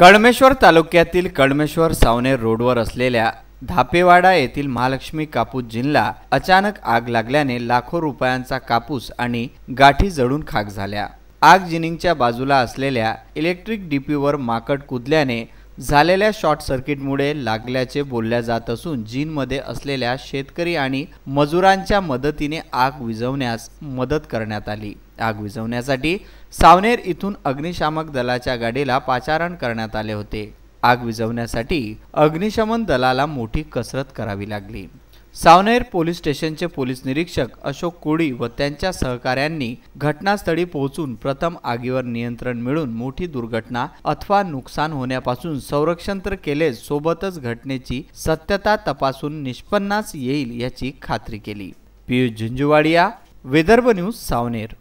कळमेश्वर तालुक्यातील कळमेश्वर सावनेर रोडवर असलेल्या धापेवाडा येथील महालक्ष्मी कापूस जिल्हा अचानक आग लागल्याने लाखो रुपयांचा कापूस आणि गाठी जळून खाक झाल्या आग जिनिंगच्या बाजूला असलेल्या इलेक्ट्रिक डीपीवर माकड कुदल्याने झालेल्या शॉर्ट सर्किटमुळे लागल्याचे बोलल्या जात असून मध्ये असलेल्या शेतकरी आणि मजुरांच्या मदतीने आग विझवण्यास मदत करण्यात आली आग विझवण्यासाठी सावनेर इथून अग्निशामक दलाच्या गाडीला पाचारण करण्यात आले होते आग विझवण्यासाठी अग्निशमन दलाला मोठी कसरत करावी लागली सावनेर पोलीस स्टेशनचे पोलीस निरीक्षक अशोक कोळी व त्यांच्या सहकाऱ्यांनी घटनास्थळी पोहोचून प्रथम आगीवर नियंत्रण मिळून मोठी दुर्घटना अथवा नुकसान होण्यापासून संरक्षण तर केले सोबतच घटनेची सत्यता तपासून निष्पन्नास येईल याची खात्री केली पियुष झुंजुवाडिया विदर्भ न्यूज सावनेर